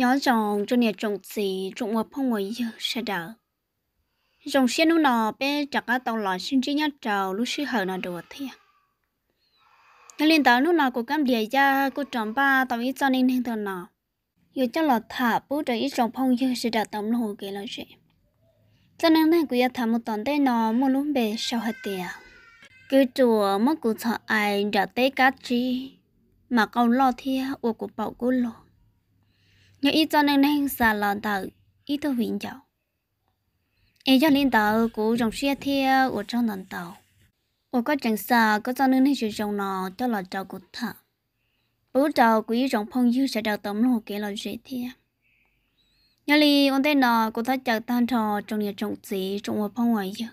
nhỏ rồng cho nè trồng gì trồng một phong ngồi giờ sẽ đỡ rồng xe nó nọ bé chặt cái tàu lò xin chỉ nhát trầu lúc sư hở nó đồ thế nó liên tàu nó nọ của cam địa ra cô trồng ba tàu ít cho nên nên tàu nọ giờ cho lò thả bố trời ít trồng phong như sẽ đỡ tàu hồ kia là gì cho nên này của gia thả một tuần tới nọ một lúc bé sau hết tiền cứ chùa mất của sợ ai đã tới cá chi mà câu lo thia của của bảo cô lo nhớ ít cho nên nên xả lòn tờ ít tôi huyện chậu ai cho nên tờ cố trồng xe theo ở trong nền tàu ở có chẳng xa có cho nên nên sử dụng nó cho là trâu của thợ bố của quý rộng phong dư sẽ đào tấm hồ kế là xe thì nhà li ông tên nó cô thấy chặt tan trò trong nhà trồng gì trồng một phong ngoài giờ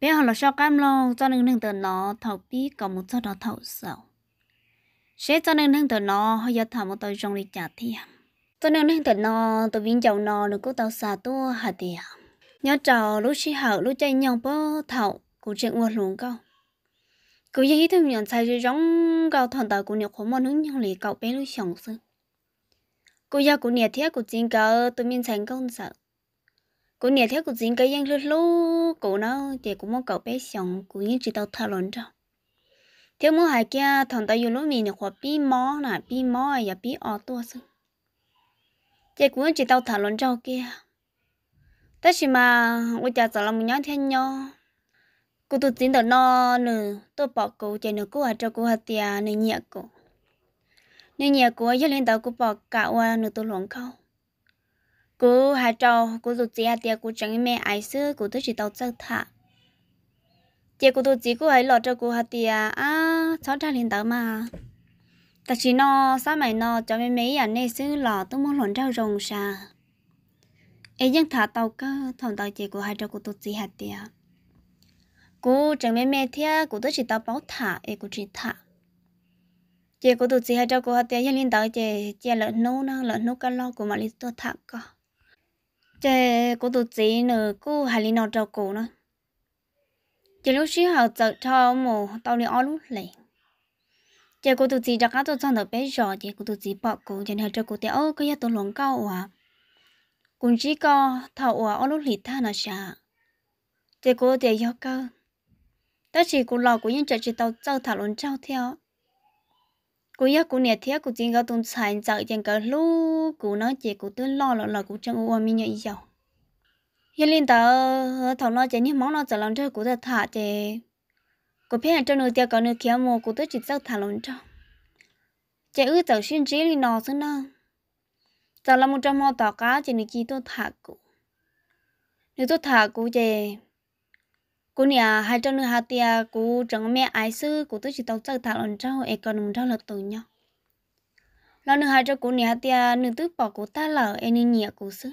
bé họ là sao cam lo cho nên nên từ nó thầu bí còn một cho đó thầu sầu sẽ cho nên nên từ nó họ giờ thả một tôi trong đi trả tiền tôi nên nên thật nó tôi viên chậu nó được cô tàu xà tua hả thì nhớ trò lúc xí hậu lúc chơi nhau bó thảo cô chuyện qua luôn câu cô dễ thương những sai rồi giống cao thằng tàu cô nhiều khó mòn hướng nhau lì cậu bé lúc sống sư cô gia cô nhiệt thiết cô chính cờ tôi miên thành công sợ cô nhiệt thiết của chính cái giang lướt lú cô nó thì cũng mong cậu bé sống cô như chỉ tao thà luận trong thiếu mua hai kia thằng tàu yêu lúc mình nhiều khó bi mó nà bi mó và ya bi ở tua chị cũng chỉ tao thả lon cho kia à. tất nhiên mà ôi cha sợ một nhớ thiên nhau cô tôi tính được no nữa tôi bỏ cô chạy nữa cô hạt cho cô hạt tia nên nhẹ cô nên nhẹ cô ấy lên tàu cô bỏ cả qua nữa tôi lỏng khâu cô hạt cho cô tôi chỉ hạt tia cô chẳng mẹ ai xưa cô tôi chỉ tao sợ thả chị cô tôi chỉ cô ấy lọt cho cô hạt tia à cháu ra lên tàu mà ta chỉ nó sao mày nó cho mấy mấy anh nè xứ lò tôi muốn lộn rau rồng xa ấy dân thả tàu cơ thằng tàu chị của hai cháu của tôi chỉ hạt tiền cô chẳng mấy mấy thế của tôi chỉ tàu báo thả ấy của chị thả chị của tôi chỉ hai cháu của hạt tiền dân liên tàu chị chị lợn nô nó lợn nô cái lo của mà liên tôi thả cơ chị của tôi chỉ nữa cô hai liên nó cháu cô nó chị lúc xí học tập cho mồ tàu đi ăn lúc này giờ cô tụi chị đã cá tụi chọn được bé rõ giờ cô tụi chị bỏ cô giờ này cho cô tiêu ô cái giờ tụi lòng cao à cũng chỉ có thảo à ở lúc lì tha nó xa giờ cô tiêu yêu cầu, tất chỉ cô lo cô yên chờ chỉ tàu trâu thảo luôn trâu theo cô yêu cô nhiệt theo cô chỉ có tụi xài giờ giờ cái lú cô nói chỉ cô tụi lo lo là cô chẳng ua mi nhảy dầu giờ lên tàu thảo nói chỉ nhưng món lo giờ làm cho cô ta thả chị có phía trong nồi tiêu có nồi kia mồ cũng tôi chỉ sao thả lỏng cho chạy ư tàu xuyên chỉ đi nọ xuống nè tàu là một trong mò tàu cá chỉ nơi kia tôi thả cụ nửa tôi thả cụ chạy cô nhà hai trong nửa hai tia cô chẳng mẹ ai sư cô tôi chỉ tàu sao thả lỏng cho em còn một cho là tụi nhau lo nửa hai cho cô nhà tia nửa tôi bỏ cô ta lở em nửa nhẹ cô sư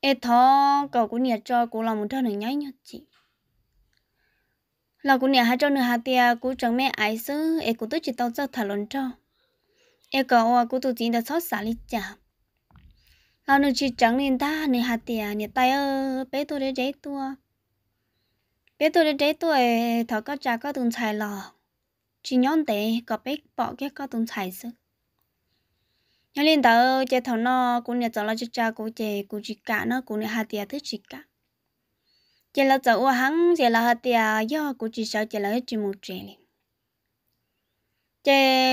em thọ cậu cô nhà cho cô làm một trong nửa nháy nhau chị là cũng nhà hai trong nửa hạt tia cũng chẳng mẹ ái xứ em cũng tôi chỉ tao cho thả lon cho em có cũng tôi chỉ đã xót xả lý chả là nửa chỉ chẳng nên ta nửa hạt tia nửa tay ơ bé tôi để đấy tôi bé tôi để đấy tôi thọ có trả có từng xài lò chỉ nhón tệ có bé bỏ cái có từng xài xứ nhớ lên tao chơi thằng nó cũng nhà cháu là chơi cha cũng chơi cũng chỉ cả nó cũng nửa hạt tia thứ chỉ cả chỉ là cháu ở hắn chỉ là hạt tià do cô chỉ sợ chỉ là hết chỉ một chuyện liền chỉ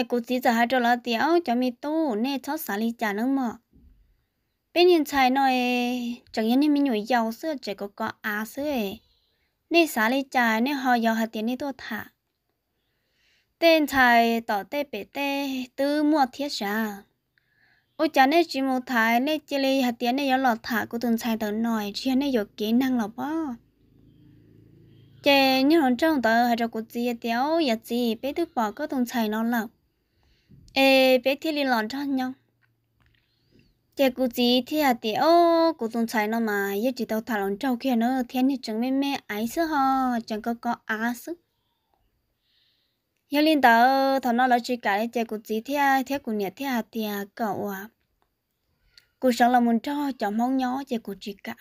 cô chỉ sợ hai chỗ là tiếu cho mi tu nè cháu xả lý trả nữa mà bên nhân tài nói chẳng những mình nhồi dầu sữa chỉ có có á sữa nè xả lý trả nè họ dầu hạt tiền nè tôi thả tên tài tỏ tê bể tê tư mua thiết xa ôi chả nè chỉ một thái nè chỉ lý hạt tiền nè yếu lọt thả của tuần sai tới nổi chỉ nè yếu kỹ năng lọc bao chè như hòn trong tờ hay cho cuộc gì tiếu giờ gì bé thứ bỏ có thùng chảy nó lọc ê bé thi liên lòn cho nhau chè cuộc gì thì à tiếu cuộc thùng chảy nó mà giờ chỉ tao thả lòn trâu kia nó thiên nhiên chẳng mê mê ái sữa ho chẳng có có á sức giờ liên tờ thằng nó là chỉ cái chè cuộc gì thì à thế cuộc nhiệt thì à tiếu cậu à cuộc sống là muốn cho chẳng mong nhó chè cuộc chỉ cả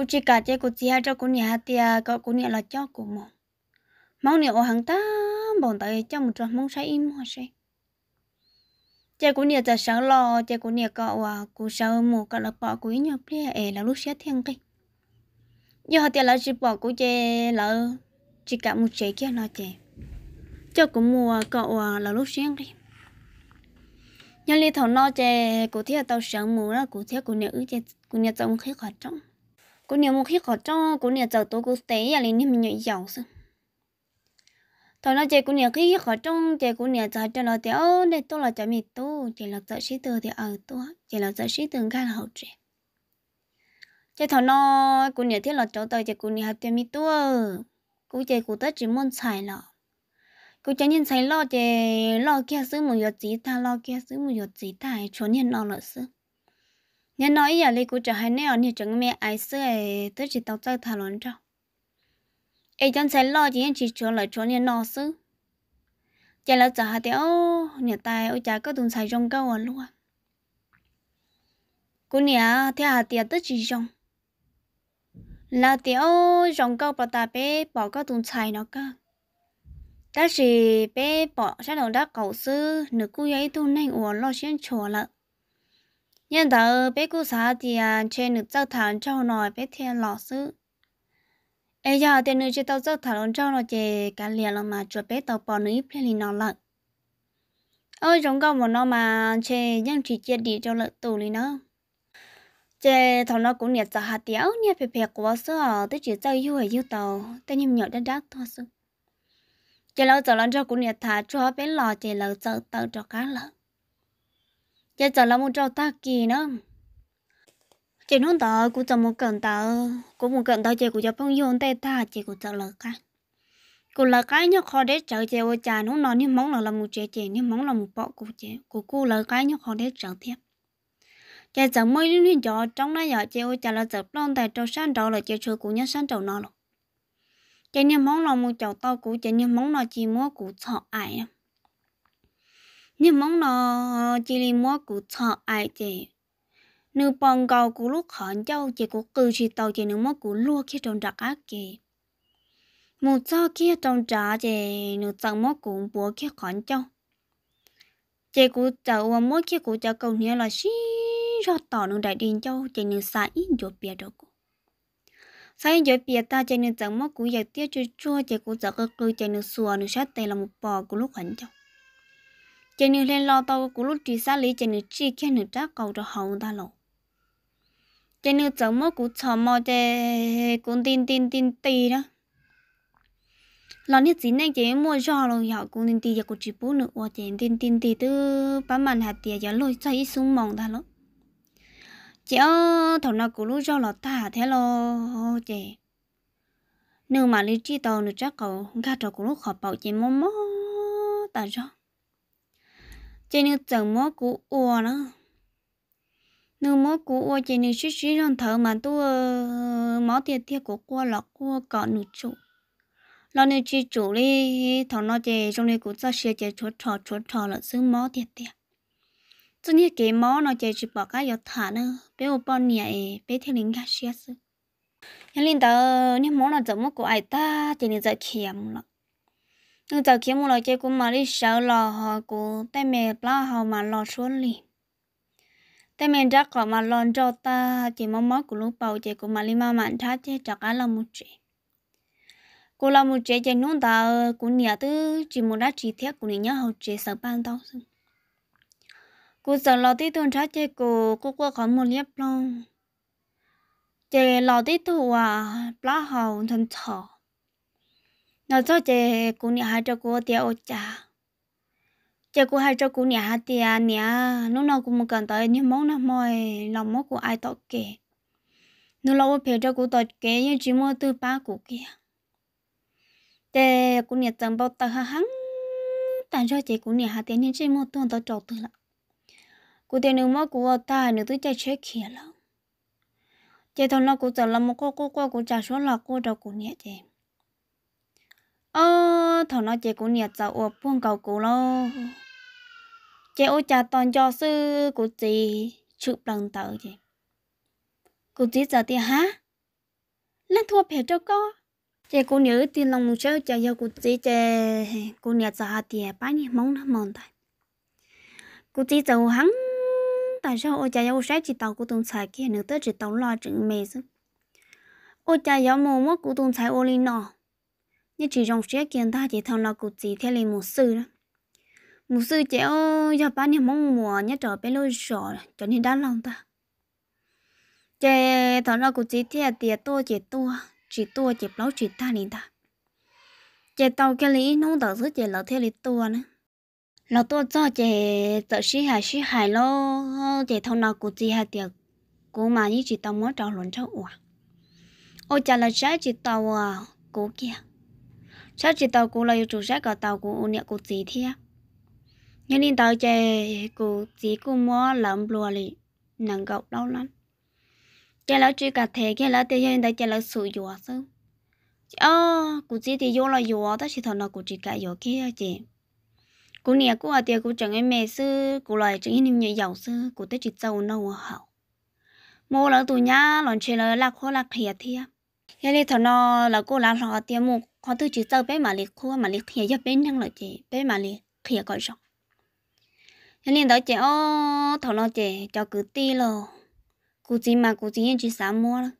cô chỉ cả chế cô chỉ hai cho cô nhà hai tia có cô nhà là cho cô mong mong nhà ở hàng ta bọn e tại cho một trò mong sai im hoa sai chế cô nhà ta sáng lo chế cô nhà có à cô sao mù cả là bỏ cô nhà bia ẻ là lúc sẽ thiên kinh giờ họ tia là chỉ bỏ cô chế là chỉ cả một chế kia nó chế cho cô mua cậu là lúc sáng đi nhân lý thầu nó chế cô thiết tao sáng mù là cô thiết cô nhà ư chế cô nhà trong khí khỏi trông cô nhiều một khi khó cho cô nhiều giờ tối cô té à lên nên mình nhảy dầu sao thôi nó chơi cô nhiều khi khó trong chơi cô nhiều giờ cho nó thì ô để tôi là cho mình tôi chơi là giờ sĩ từ thì ở tôi chơi là giờ sĩ từ gan hậu trẻ chơi thôi nó cô nhiều thiết là chỗ tôi chơi cô nhiều học cho mình tôi cô chơi cô tới chỉ muốn xài lọ cô chơi nhìn xài lọ chơi lọ kia xứ một giọt chỉ ta lọ kia xứ một giọt chỉ ta chuẩn nhìn lọ lợ xứ nhà nói giờ lấy của trả hai nè anh chẳng mẹ ai xưa ấy tới chỉ tao chơi thà lớn cho ấy chẳng sẽ lo chỉ anh chỉ cho lại cho nhà nó xứ chả là trả hai ô nhà tài ô chả có tuần xài trong câu à luôn à. cô nhà theo hà tiệt tới chỉ trong là tiểu trong câu bảo ta bé bỏ có tuần xài nó cơ ta chỉ bé bỏ sẽ đầu đã cầu sư nửa cô ấy tu nên uổng lo chuyện chùa lợn nhưng ta ở bé cô xã thì à, trên nước giao thản cho nó bé thiên lọ sư ấy giờ tiền nước chỉ tao giao thản cho nó chỉ cả liền là mà cho bé tao bỏ nước lên liền nó lợn ôi chúng con một nó mà chê nhưng chỉ chia đi cho lợn tù liền nó chê thằng nó cũng nhiệt giờ hạt tiếu nhiệt phèn phèn của sữa tới chỉ chơi yêu hay yêu tàu tên nhầm nhở đắt đắt thôi sư chê lâu giờ lần cho cũng nhiệt thả cho bé lò chê lâu giờ tao cho cá lợn giờ trở là một trâu ta kỳ nó chị nói tớ cũng giờ một cận tớ cũng một cận tớ chị cũng giờ phong yêu tay ta chị cũng trở lại cái cũng lợt cái nhóc khó để trở chị ô cha nó nói như móng là là một chị chị như móng là một bọ của chị của cô là cái nhóc khó để trở tiếp chị giờ mới đến giờ trong đó giờ chị ô cha là giờ lon tay trâu sáng trâu là chị chơi cũng nhớ sáng trâu nó rồi chị như móng là một chậu tao của chị như móng là chị mua của sợ ai đó nhưng mong nó ờ, chỉ là mua cụ thọ ai thế nữ bằng cầu cụ lúc khẩn châu chỉ cụ cử chỉ tàu chỉ nữ mua cụ lúa khi trong trạc ác kì một sau khi trong trà chỉ nữ tặng mua cụ búa khi khẩn châu chỉ cụ tàu và mua khi cụ cho cầu nhớ là xí cho tàu nữ đại điện châu chỉ nữ xa in cho bia đâu cụ in cho bia ta chỉ nữ tặng mua cụ giải tiết cho chua chỉ cụ tặng cơ cử chỉ nữ xua nữ sát tay là một bò cụ lúc khẩn châu chỉ nên lên lo tàu của lúc chỉ xa lý chỉ nên chỉ khi được trái cầu cho hậu ta lộ chỉ nên chống mơ của chờ mơ để cũng tin tin tin tì đó lần nhất chính này chỉ mua cho rồi họ cũng tin tì giờ cũng chỉ bố nữa và chỉ tin tin tì từ bán màn hạt tiền giờ lôi chơi xuống mỏng ta lộ chỉ ơ thằng nào cũng lúc cho là ta thế lo chị nếu mà lý trí tàu nữa chắc cầu không khác trò cũng lúc họ bảo chỉ mơ mò ta rồi chị nữ chẳng mó cú ua nó nữ mó cú ua chị nữ xí xí rong thở mà tu ờ, mó thiệt thiệt của cua lọ cua cọ nữ chủ lọ nữ chi chủ đi thằng nó chế trong này cũng cho xe chế chuột trò chuột trò là xứ mó thiệt thiệt cho nên cái mó nó chế chỉ bỏ cái giọt thả nữa bé ô bao nhẹ bé thiên linh cái xe xứ nhân linh tớ nếu mó nó chẳng mó của ai ta thì nên giải khiếm lắm nó tao kiếm một loại chơi của mà đi sợ lò họ của tay mẹ lá họ mà lo xuống liền tay mẹ chắc họ mà lo cho ta chỉ mong mốt của lúc bầu chỉ của mà lima mà thá chứ chắc á là một chị cô là một chị chỉ nôn ta cũng nhà tư chỉ một đá chỉ thiết của nhà hậu chị sợ ban tao xong cô sợ lo tí tuần thá chứ cô cô qua khỏi một liếp luôn chị lo tí tu à lá hậu thân thọ nó cho chị cô nhà hai cho cô tiền ô cha chị cô hai cho cô nhà hai tiền nhà lúc nào cũng cần tới những món nó mọi lòng món của ai tọt kề nó lâu phải cho cô tọt kề nhưng chỉ mua từ ba của kia chị cô nhà chẳng bao tờ hắn tàn cho chị cô nhà hai tiền nhưng chỉ mua tuần tọt trầu từ lại cô tiền nước món của ta nữa tới chơi chơi kia lắm chị thằng nó cũng chẳng là một cô cô cô cũng chẳng số là cô đâu cũng nhẹ chị ờ thằng nó chơi cũng nhiệt cháu ở phong cầu cũ lo chơi ô cha toàn cho sư của chị chụp lần tờ chị của chị giờ thì hả lần thua phe cho co, chị cô nhớ tiền lòng một chơi chơi giờ của chị chơi cô nhớ giờ thì bán nhỉ mong nó mong ta cô chị giàu hắn tại sao ô cha yêu sẽ chỉ tàu của tùng xài kia nữa tới chỉ tàu lo chuyện mê chứ ô cha yêu mồm mất của tùng xài ô linh nọ như chỉ rong xe kiến ta chỉ thằng là cụ chỉ theo lên một sư đó một sư chỉ ô do ba nhà mong mùa nhớ trở bé lối sọ cho nên đã lòng ta chè thằng là cụ chỉ theo tiệt to chỉ to chỉ to chỉ lâu chỉ ta nên ta chè tàu cái lý nông tàu thứ chè lỡ theo lý to nữa lỡ to cho chè tờ sĩ hải sĩ hải lo chè thằng là cụ chỉ hai tiệt cô mà như chỉ tàu mới trào luận cho ủa ôi chả là trái chỉ tàu à cố kia sao chỉ tàu cũ là yêu chủ sẽ cả tàu cũ ôn nhạc cũ gì thế nhưng nên tàu chạy cũ gì cũ mua làm lùa lì nàng gạo đau lắm chạy lão chỉ cả thế kia lão tiêu hiện tại chạy lão sụi dùa sớm ờ cũ gì thì vô là vô đó chỉ thằng nào cũ chỉ cả vô kia chị cũ nè cũ ở tiêu cũ chẳng em mẹ sư cũ lại chẳng em nhiều giàu sư cũ tới chỉ giàu nâu hậu mua lão tù nhá lòn chơi lão lạc khó lạc thiệt thiệt giờ này thằng nó là cô là họ tiêm một họ tự chỉ bé mà liệt khu mà liệt thiệt cho bé năng là chị bé mà liệt thiệt gọi rồi này đó chị ô thằng nó chị cho cứ ti lo cứ gì mà cứ gì chỉ sáu mua rồi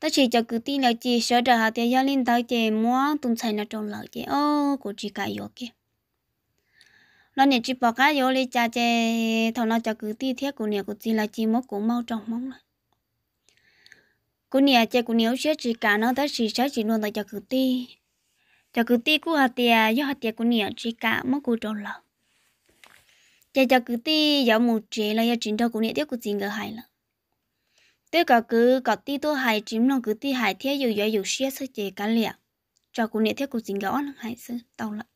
ta cho cứ tin là chỉ sợ trở hạt tiền gia linh tao chỉ mua tung chạy nó trong lợi chỉ ô của chỉ cái yếu kia lần này chỉ bỏ cái lên cha nó cho cứ tin thiết của nhà của là chỉ mất của mau trong mong cú nia chơi cú nia chơi chỉ cả nó đã chỉ chơi chỉ luôn tại cho cử ti cho cử ti cú hạt tiền do hạt tiền cú nia chỉ cả mất cú trâu lợn chơi cho cử ti do một chế là do chính cho cú nia tiếp cú chính gỡ hại lợn tiếp cả cứ có ti tôi hại chính lòng cứ ti hại thế dù do dù xia sơ chế cả liệt cho cú nia tiếp cú chính ăn hại sơ tàu lợn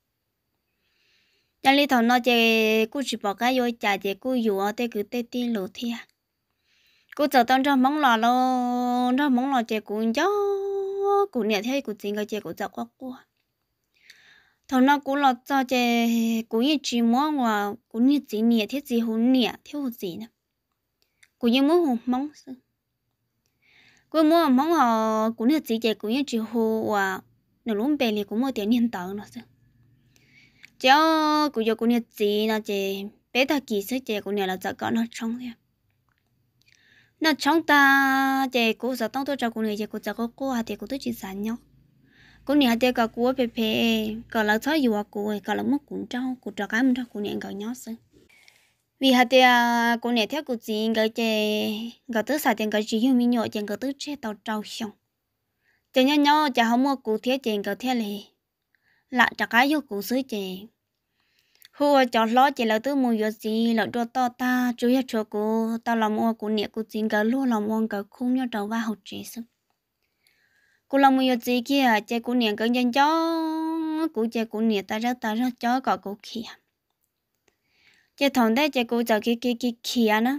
cho lý thằng nó chơi cú chỉ bỏ cái vô trả chơi cú dù ở đây cứ tê ti lộ thiệt cô giờ tao cho mong lo lo cho mong lo chè cũng cho cụ nhẹ thấy cụ chính cái chè cụ dạo qua qua thằng nó cũng lo, cho chè cũng như chỉ mua ngoài cũng như chỉ nhẹ thế gì hồn nhẹ thế hồn gì nè cũng như muốn hồn mong sư cô mua mong họ cũng như chỉ chè cũng như chỉ hồ và nó luôn bè thì cũng mua tiền nhân tạo nó sư cháu cũng giờ cũng như chỉ là chè bé ta kỳ sức chè cũng nhẹ là dạo con nó trong thế nó trong ta chạy cố giờ tông tôi cho cô này chạy cố giờ cô cô hạt cô tôi chỉ sản nhau cô này hạt cả cô bé bé cả là thôi dù cô cả là mất cũng trâu cô trâu cái mình trâu cô này cả nhớ sớm vì hạt thì cô này theo cô chị cái chế, cái thứ sản tiền cái chỉ hiểu mình nhỏ chạy cái thứ chế tàu trâu xong chế nhau nhau chạy không mua cô thiết chạy cái thiết này lại trả cái yêu vô cô ซื้ i chế hùa cho lo chỉ là tư mua yo gì là cho to ta chú ý cho cô ta làm mua cô nè cô chính cả luôn làm mua cả khung nhau đầu vào học chế sư cô làm mua yo gì kia chơi cô nè cái nhân cho cô chơi cô nè ta ra ta ra cho cả cô kia chơi thằng đấy chơi cô giờ kia kia kia kia nữa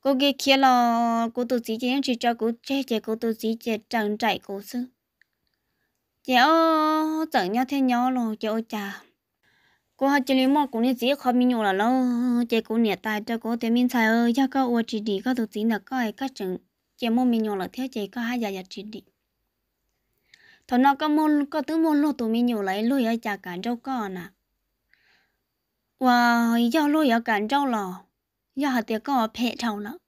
cô kia kia là cô tự chị chơi chỉ cho cô chơi chơi cô tự chị chơi trần chạy cô sư chơi ô chẳng nhau thế nhau rồi chơi ô chà cô học chỉ mua cũng như chỉ khó mi nhổ là lâu chỉ cũng nhẹ tai cho cô tiền mình xài ơi cho cô uống chỉ đi các thứ gì là có ai các chừng chỉ mua mình nhổ là theo chỉ có hai giờ giờ chỉ đi thằng nào có môn có thứ môn lô tụi mi nhổ lấy lôi ở chả cản trâu con nè và giờ lôi ở cản trâu lò giờ hạt tiền có phe trâu nữa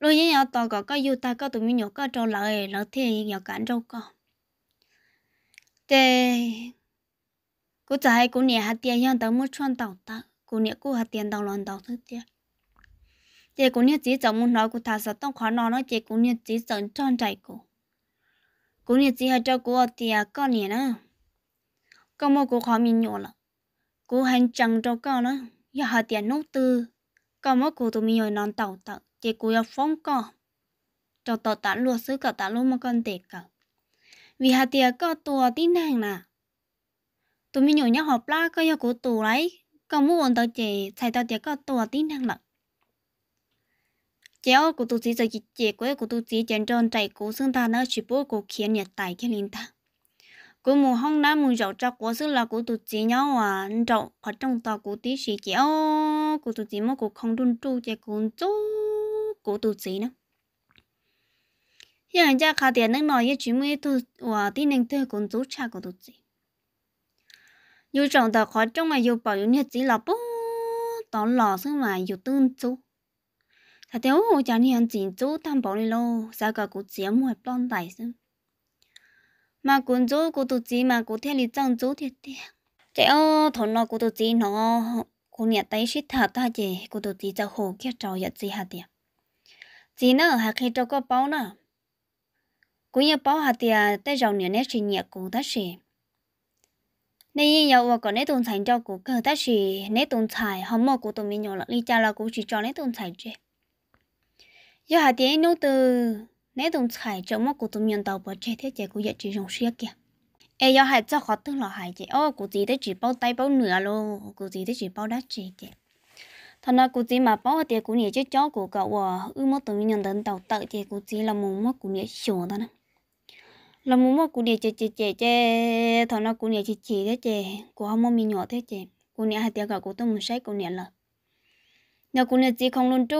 lôi những nhà tàu có có yêu ta có tụi mình nhổ có trâu lại lỡ thì nhà cản trâu con thế cô trả hay cô nè hạt tiền nhân tao muốn chọn tàu ta cô nè cô hạt tiền tàu lòn tàu thứ tiền chị cô nè chỉ chồng muốn nói cô thà sợ tông khó nó nói chị cô nè chỉ sợ chọn chạy cô cô nè chỉ hay cho cô hạt tiền con nè nữa con mua cô khó mình nhổ là cô hành chẳng cho con nữa giờ hạt tiền nốt tư con mua cô tụi mình rồi non tàu tàu chị cô 要 phong con cho tàu tán luôn xứ cả tán luôn mà còn tệ cả vì hạt tiền có tua tin hàng nào tụi mình nhỏ nhau hộp la cái yêu của tụi ấy còn muốn bọn tao chị thầy tao chỉ có tụi tiếng năng lực chéo của tụi chỉ giờ chỉ chị của của tụi chị chèn tròn chạy của xương ta nó chỉ bố của khiến nhật tài cái linh ta của mù hông ná mù rậu cho của xứ là của tụi chỉ nhau à rậu ở trong tòa của tí sĩ ô, của tụi chỉ mà của không đun tru chạy của chú của tụi chỉ nữa hiện ra khá tiền nước nói với chúng mới tụi và tin anh thưa của chú cha của tụi chỉ chồng khó mà mà bảo bảo chỉ là lò tương sao tham đi cả cuộc mà cuốn chú cô tu chí mà cô theo lý trang chú thiệt thiệt chạy ô thôn lo cô tu chí nó cô nhặt tay xít thật ta chè cô tu chí cho hồ kia trò giật gì hạt tiệt chỉ nó hạt khi cho có bảo nữa cũng như bảo hạt tiệt tay rồng nhẹ nét chỉ nhẹ cũng đã xì nay giờ và còn nét tồn tại cho của cơ ta chỉ nét tồn tại không mà của tụi mình nhỏ là đi cha là cũng chỉ cho nét tồn tại chứ giờ hạt tiền nấu từ nét tồn tại cho mà của tụi mình tàu bớt chết thế chế của giờ chỉ dùng xe kìa ai giờ hạt cho khó tương là hạt chứ ô của gì đấy chỉ bao tay bao nửa lô của gì đấy chỉ bao đắt chỉ chứ thằng nào của gì mà bao tiền của nhỉ chứ chó của cậu à ư mất tụi mình nhận đến tàu tự thì của gì là muốn mất của nhỉ sửa đó nè là mua mua cụ này chè chè chè chè thằng nó cụ nè chè chè thế chè cụ không mua mì nhỏ thế chè cụ nè hai tiếng cả cụ tôi muốn say cụ nè là nhà cụ nè chỉ không luôn chú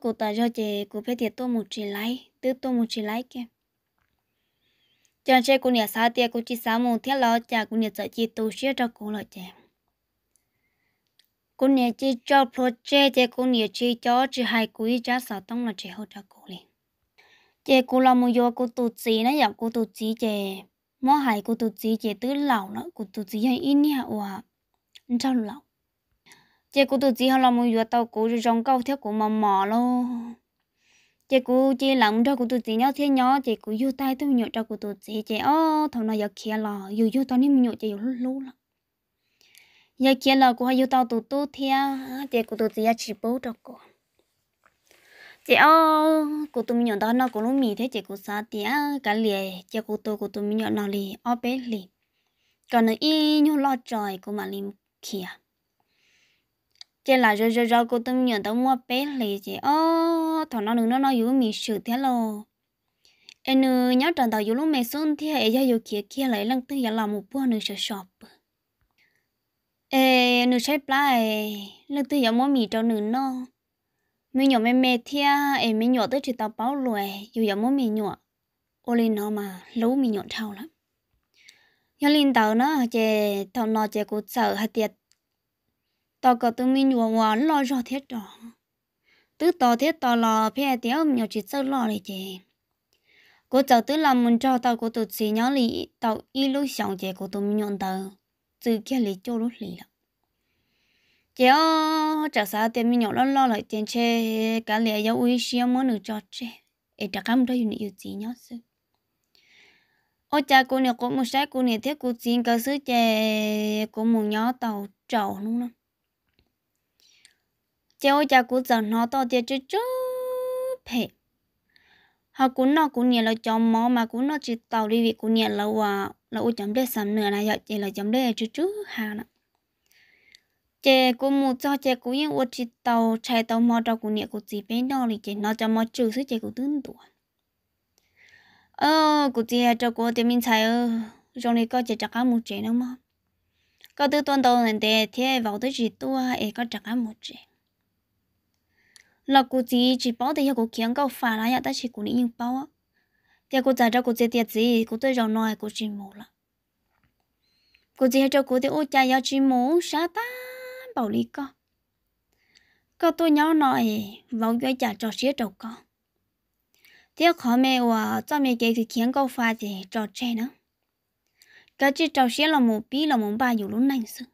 cụ ta cho chè cụ phải thiệt tôi một chỉ lấy tư tôi một chỉ lấy kia cho chè cụ nè sáu tiếng cụ chỉ sáu một thế là chả cụ nè sợ chỉ tu sửa cho cụ là chè cô nè chỉ cho project cô nè chỉ cho chỉ hai ý giá sáu tông là chỉ hỗ trợ cô liền giờ cô làm một giờ cô tổ chức nó giờ cô tổ chức chè mua hải cô tổ chức chè tứ lão nó cô tổ chức hay ít nha ủa anh sao lão cô tổ chức họ làm một giờ tàu cô rồi trong câu theo cô mà mò luôn. giờ cô chỉ làm cho cô tổ chức nhau thế nhau giờ cô vô tay tôi nhộ cho cô tổ chức chè ô thằng nào giờ kia là, dù vô tao nên nhộ chè vô lú lắm giờ kia là cô hay vô tàu tổ tụt theo, giờ cô tụt gì chỉ bố cho cô chị ô cô tôi mình nhỏ đó nó cũng lúc mì thế chị cô xa tía cả lìa chị cô tôi cô tôi mình nhỏ nó lì ô bé lì còn nó y nhô lo trời cô mà lim kia chị là rồi rồi rồi cô tôi mình nhỏ đó mua bé lì chị ô thằng nó đứng nó nó yếu mì sự thế lô em nhớ trần tàu yếu lúc mẹ xuống thì hệ do yếu kia kia lấy lăng tư giả làm một bữa nữa sợ sọp ê nữ sẽ play lăng tư giả mua mì cho nữ nó mình nhỏ mẹ mẹ thia à, em mình nhỏ tới chỉ tao báo lùi dù giờ muốn mình nhỏ ô linh nó mà lú mình nhỏ thao lắm nhớ linh tao nó chè tao nó chè cú sợ hạt tiệt tao có tụi mình nhỏ ngoan lo rõ thiết đó tứ tao thiết tao lo phe tiếu nhỏ chỉ sợ lo này chè cô cháu tứ làm mình cho tao của tụi chị nhỏ lì tao y lúc sáng chè của tụi mình nhỏ tao từ kia lì cho lúc lì lắm giờ trả sao tiền mình nhậu lo lo lại tiền chơi cả lẽ giờ uy xia muốn được cho chơi để trả cam đó dùng yêu gì nhớ sự ô cha cô này cũng một sai cô này thế cô xin cơ sứ chơi cô muốn nhớ tàu trầu luôn đó chơi ô cha cô giận nó to tiền chơi chơi phê họ cũng nó cũng nhiều là chồng mò mà cũng nó chỉ tàu đi việc cũng nhiều là là ô chấm đế sắm nữa này giờ chỉ là chấm đế chút chút hà đó chè cô mù cho chè cô yên uất chỉ tàu chạy tàu mò cho cô nhẹ cô chỉ bên đó thì chè nó cho mò chữ số chè cô tướng tuổi ờ cô chỉ cho cô tiền mình chạy ơ rồi này có chè chặt cá một chè nó mà có tư tuần đầu này để thế vào tới chỉ tua ấy có chặt cá một chè là cô chỉ chỉ bảo thì cô kiến câu phá là đã ta chỉ của những bảo á thì cô giải cho cô chị tiền gì của tôi rồi nói cô chỉ mua là cô chỉ cho cô thì ô cha ya chỉ mua sao ta bảo lý có có tôi nhớ nói vào cái trả cho xía trâu có tiếc khó mẹ và cho mẹ cái thì khiến câu pha thì trò chơi nữa cái chỉ trò xía là một bí là một ba dù lúc này sự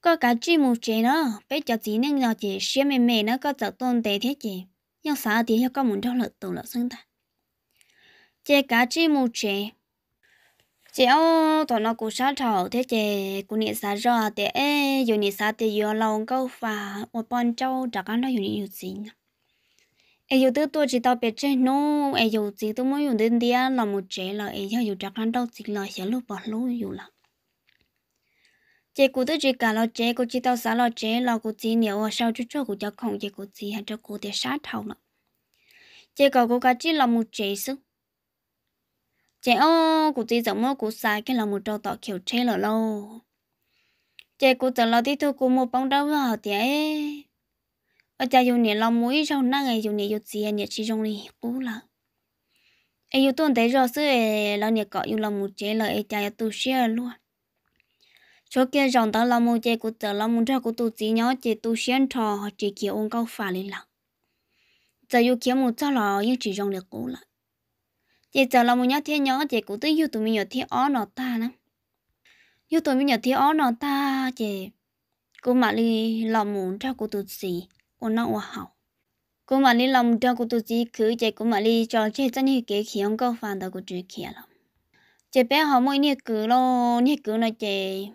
có cái chỉ một chế nữa bây giờ chỉ nên là chỉ xíu mẹ mẹ nó có chợ tôn tế thế chị nhưng sao thì có muốn cho lợi tổ lợi sinh ta chế cái chỉ một chế chị ô tụi nó cũng sát thảo thế chị cũng niệm sát rõ thế ấy dù niệm sát thì dù lòng câu phà một bàn châu chắc có nó dù được gì nhỉ? ấy dù tự tôi chỉ tao biết chơi nó ấy dù chỉ tôi muốn dùng đến dia là một chế là ấy dù chắc ăn đâu chỉ là sẽ lúc bỏ lũ dù là chị cũng tự chỉ cả lo chế cũng chỉ tao xả lo chế là cũng chỉ nếu ở sau chút chút cũng cho không chị cũng chỉ hay cho cô để sát thảo nữa chị cậu cũng cả chỉ là một chế sức chị ô cụ tí giống mơ cụ sai cái là một trâu tọt kiểu chế lở lâu chị cụ tớ lo tí thu cụ một bóng đâu hả tía ở cha dù nè lòng mũi trong năm ngày dù nè dù chị nè chỉ trong này cũ là ai dù tuần thấy rõ sư là nè cọ dù lòng một chế lở ai cha tu share luôn chỗ kia dòng tao lòng một chị cụ tớ lòng một trâu cụ tu chị nhớ chị tu share trò chị kiểu ông câu phá lên là. giờ dù kiếm một trâu lò nhưng chỉ trong này cũ là chị chờ là một nhát thiên nhỏ chị cũng tới yêu tụi mình nhỏ thiên ó nọ ta lắm yêu tụi mình nhỏ thiên ó nọ ta chị cô mà đi làm muốn cho cô tụi gì cô nó hoa hảo cô mà đi làm cho cô tụi gì cứ chị cô mà đi cho chị chân như cái khi ông có phản đó cô chỉ kia lắm chị bé họ mỗi nhiệt cứ lo nhiệt cứ nói chị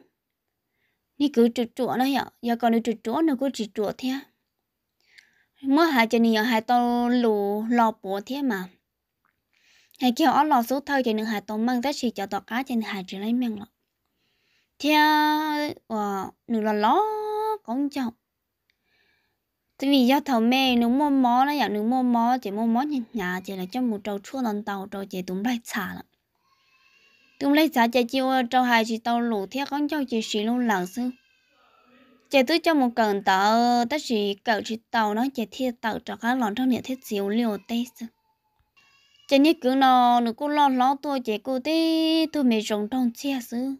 nhiệt cứ chuột chuột nó hiểu giờ còn được chuột chuột nó cứ chỉ chuột thế mới hai chị nhiều hai tao lù lò bộ thế mà hay kêu ở lò số thơ chỉ nâng hạt tôm mang rất chỉ cho tọt cá trên hai chỉ lấy măng lọ theo và ờ, nửa là ló con chồng vì do thầu mê nướng mô mó nó dạng nướng mô mó chỉ mô mó nhà nhà chỉ là trong một trâu chua lần tàu trâu chỉ tụm lại xả lận tụm lại xả chỉ chiêu trâu hai chỉ tàu lũ theo con trâu chỉ xì luôn lần sư chỉ tới cho một cần tàu tất chỉ cậu chỉ tàu nó chỉ thiệt tàu cho cá lon trong nhà thiết diệu liều tê sư chỉ nít cứ nó nó cũng lo lo tôi chị cô tí tôi mẹ rồng trong chia sư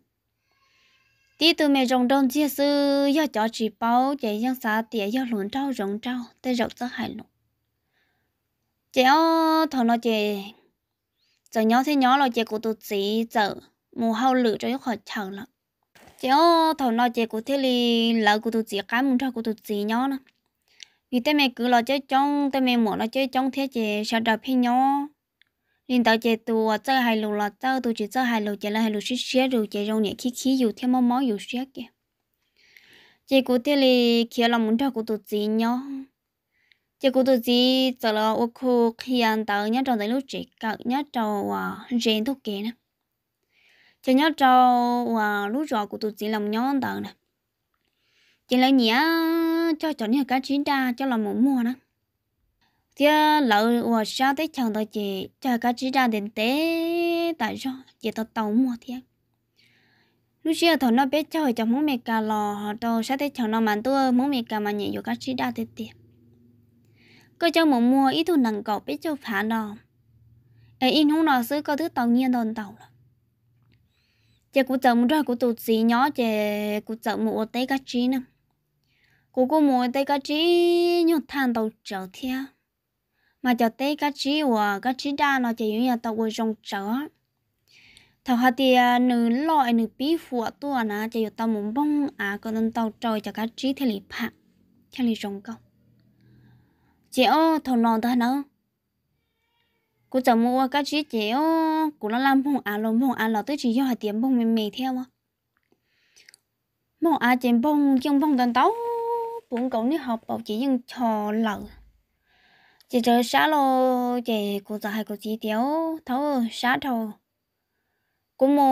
tí tôi mẹ rồng trong chia sư do cho chị bao chị dân xã tía do luồn trâu rồng trâu tê rộng rất hài lòng chị ô thằng nó chỉ, chỉ nhớ thế nhớ là chị của tôi chỉ, giờ mù hao lửa cho khỏi chờ lắm chị ô thằng nó chỉ của thế li là của tôi chỉ, cái muốn cho của tôi chị nhớ nữa vì thế mẹ cứ lo chơi trong thế mẹ muốn lo chơi trong thế chị sẽ đập phi nhớ nên à, tao chơi tu chơi hai lù là chơi tu chỉ chơi hai lù chơi là hai lù xí xí rồi chơi rong nhẹ khí khí dù thêm máu máu dù xí kìa chơi cụ thể là kia là muốn theo cụ tụ gì nhau chơi cụ tụ gì giờ là ô khu khi ăn tao nhá trong đấy lúc chỉ cậu nhá trong à rèn thuốc kìa nè chơi nhá trong à lúc rồi cụ tụ gì làm nhau tao nè chơi là nhá cho chọn nhà cá chín đa cho là một mùa nè giờ lỡ và sao tới chồng tôi chị cho cả chỉ ra đến tế tại sao chị tôi tàu mua thế lúc xưa thằng nó biết chơi chẳng muốn mẹ cà lò họ đâu sao tới chồng nó mà tôi muốn mẹ cà mà nhảy vô cả chỉ ra tới tế cơ cho một mua ít thu nặng cậu biết cho phá đò ấy in không thứ tàu nhiên đòn tàu rồi chị cũng chồng ra của tụt gì nhỏ chị cũng chồng mua tới cả chỉ nè cô cô mua tới cả chỉ nhốt than tàu trở theo mà cho tới các chị và các chị đa nó chỉ như là tàu của rong trở thầu hạt thì à, nữ loại nữ bí phụ tua nà chỉ tàu muốn bông à còn nên tàu trời cho các chị thì lì phạ theo lì rong câu chị ô thầu nọ ta nữa cô chào mua các chị chị ô cô nó làm bông à lồng bông à lò tới chỉ cho hạt tiền bông mềm mềm theo mà bông à chèn bông chân bông tần tàu, bốn cậu đi học bảo chỉ những trò lợn chỉ à, cho xá lo chỉ cô giờ hay cô chỉ tiểu thấu xá thầu cô mò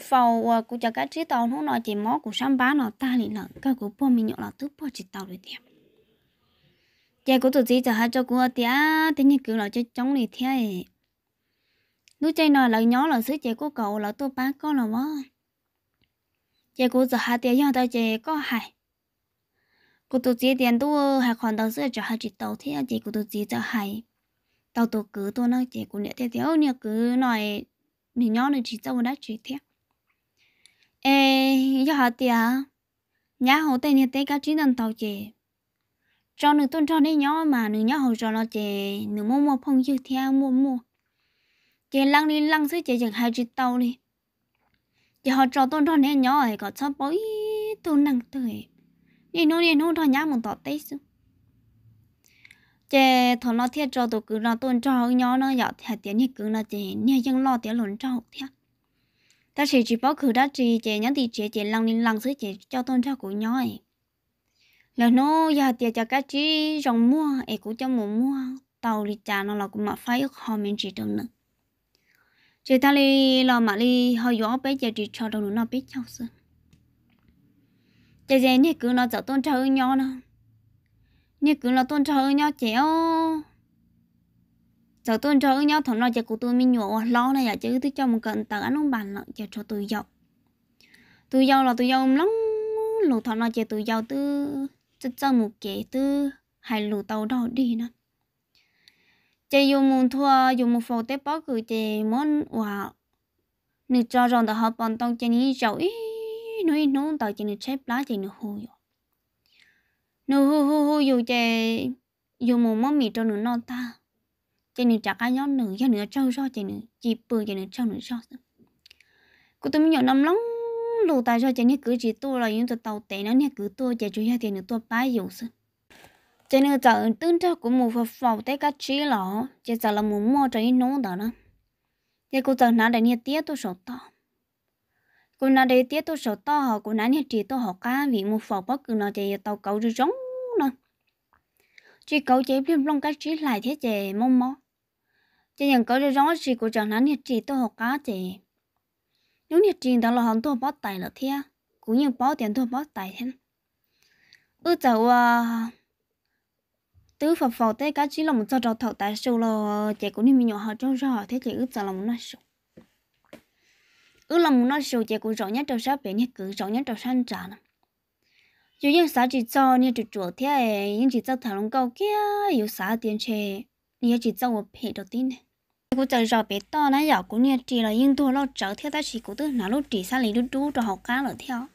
phao và cô cho cái chữ tàu nó nói chỉ mó của sắm bán nó ta liền lận cái của bom mình nhọ là thứ bom chỉ tàu rồi tiệm chỉ cô tổ chỉ cho hai cho cô tia thế nhưng cứ là cho chống liền thế lúc chơi nói là nhỏ là sứ chỉ cô cậu là tôi bán con là mó chỉ cô giờ hai tia nhau tao chỉ có hai cô tổ chức tiền đua hay còn đầu sữa cho hai chị tàu thế chị cô tổ chức cho hai tàu tổ cứ tôi nói chị cũng nhẹ thế thế nhẹ cứ nói nhỉ nhỏ này chỉ cho đã chỉ thế ê giờ hả tia nhà hồ tây nhiệt tây các chị đang tàu chị cho nữ tôn cho nên nhỏ mà nữ nhỏ hồ cho nó chị nữ mua mua phong dư theo mua mua chị lăng đi lăng sứ chị chẳng hai chị tàu đi chị họ cho tôn cho nên nhỏ ấy có sao bối tôn năng tuổi nè nô nè nô thọ nhá một tọt tết chứ chè thọ lo thiệt cho tổ cứ nó tôn cho nhỏ nó dạo thẻ tiền thì cứ là chè nè dân lo tiền lộn cho thiệt ta chỉ chỉ bảo cứ đã chỉ chè nhắn thì chè chè lăng lên lăng xứ chè cho tôn cho của nhỏ ấy là nó giờ tiền cho cái chỉ rồng mua ấy cũng cho một mua tàu đi trả nó là cũng mà phải họ mình chỉ được nữa chỉ ta đi lo mà đi hơi gió bé giờ chỉ cho đâu nó biết nhau xưa chị chị nè cứ nó cháu tôn trâu nhau nè nè cứ nó tôn trâu nhau chị ô cháu tôn trâu nhau thằng nó chị của tôi mình nhổ lo này à chứ tôi cho một cận tờ ăn ông bàn lại cho cho tôi dọc tôi dâu là tôi dâu lắm lù thằng nó chị tôi dâu tư chất cho một kẻ tư hai lù tàu đó đi nè chị dùng một thua dùng một phổ tế bó cử chị món hòa nữ cho rằng đã học bọn tông chị ní rậu ý nói nón tàu chỉ nên chép lá chỉ nên hô yo nói hô hô hô yo chè yo mồm mồm mì cho nửa non ta chỉ nên chả cái nhón nữa, cho nửa trâu cho chỉ nên chỉ bự chỉ nên trâu nữa cho cô tôi mới nhỏ năm lắm lù tài cho chỉ nên cứ chỉ tôi là những tàu tàu tệ nó nên cứ tôi chỉ chủ yếu thì nên tôi bái dùng sức cho nên giờ tương trợ của một phật phật tới các trí lỏ, chỉ giờ là mồm mò cho những nón đó nữa cô giờ nãy đây nhiệt tiết tôi sốt to cô na đây tiếc tôi sợ to họ cô nãy nhà chị tôi họ cá vì một phò bóc cứ nào chạy tàu cầu rồi giống nè chị cầu chạy phim long cái chị lại thế chị mong mò chị nhận cầu rồi giống chị của chồng nãy nhà chị tôi họ cá chị những nhà chị đó là hắn tôi bắt tài là thế cũng như bao tiền tôi bắt tài thế ư cháu à ờ, tứ phật phật thế cái chỉ là một trò trò thật tại sâu là chị cũng như mình nhỏ họ trâu rõ thế chị ư cháu là một nói sâu ư là muốn nói sầu chế của rộng nhất trâu sát bé nhất cứ rộng nhất trâu sát trả nè dù những xã chỉ cho như chỉ chủ thế nhưng chỉ cho thằng long câu kia yêu xã tiền chê nhưng chỉ cho một phe đầu tiên này cô chờ rào bé to nãy giờ cũng như chỉ là nhưng tôi lo trở theo ta chỉ của tôi nào lúc chỉ xa lý đu đu cho học cá rồi theo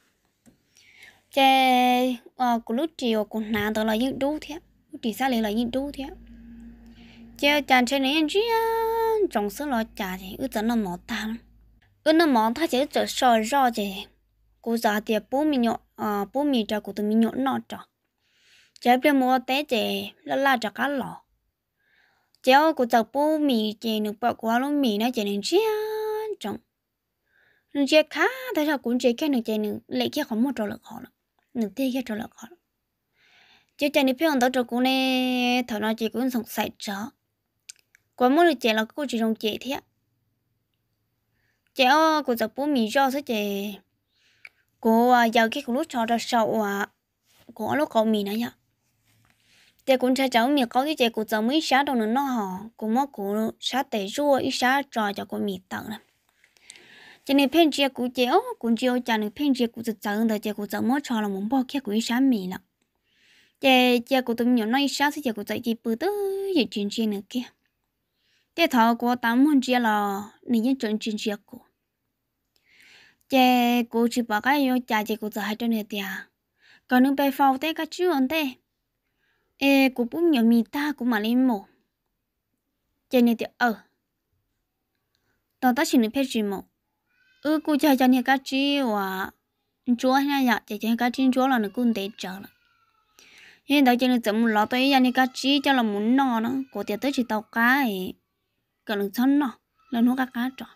chê ờ của lúc chiều cũng nào tôi là những đu thế chỉ xa lý là những đu thế chê chàng trên này anh chị trồng sữa lo trà thì ư tớ nó mỏ ta ơn nó món ta chỉ trở sò rõ chứ cô già thì bố mình nhọ à bố mình cho cô tụi mình nhọ nọ cho chế bây mua té chứ là là cho cá lò chéo cô già bố mình chứ nó bỏ qua luôn mình nó chứ nên chia chồng nên chia khá thế là cũng chia cái nữa chứ nên lấy cái không một trò lực họ nữa nên thế cái trò lực họ chứ chứ nếu phiền đó cho cô này thằng nó chỉ cũng sống sạch chó quá mua được chế là cô chỉ dùng chế thế chị ơi cô giờ bố mì rau thế chị cô à, giờ cái cô à, lúc cho ra sầu à cô lúc cậu mì này nhá chị cũng sẽ cháu mì có cái chị cô giờ mới sáng đâu nữa nó hò cô mất cô sáng để rua ít sáng trò cho cô mì tận này cho này phên chia của chị ốc cũng chiều cho này phên chia của chị chẳng thì chị của chẳng mất cho là muốn bỏ kia của ít sáng mì lắm chị chị của tụi nhỏ nói sáng thì chị của chị chỉ bự tới giờ chuyện chuyện nữa kia thế thọ của tám mươi chia là nên nhân chọn chín chia của chế cô chỉ bảo cái yo cha chế cô giờ hai trăm hết tiền còn những bé phao thế các chú anh thế ê cô cũng nhiều mi ta cũng mà lên mồ, chế này thì ở tao đã xin được phép chỉ mổ ư cô cha cha này các chú à chúa hay là chế chế các chú chúa là nó cũng để chờ nữa hiện tại chế này chấm lọ tới nhà này các chú cho là muốn nọ nó cô tiệt tới chỉ tàu cái cả lần thân nọ lần nó cả cá tròn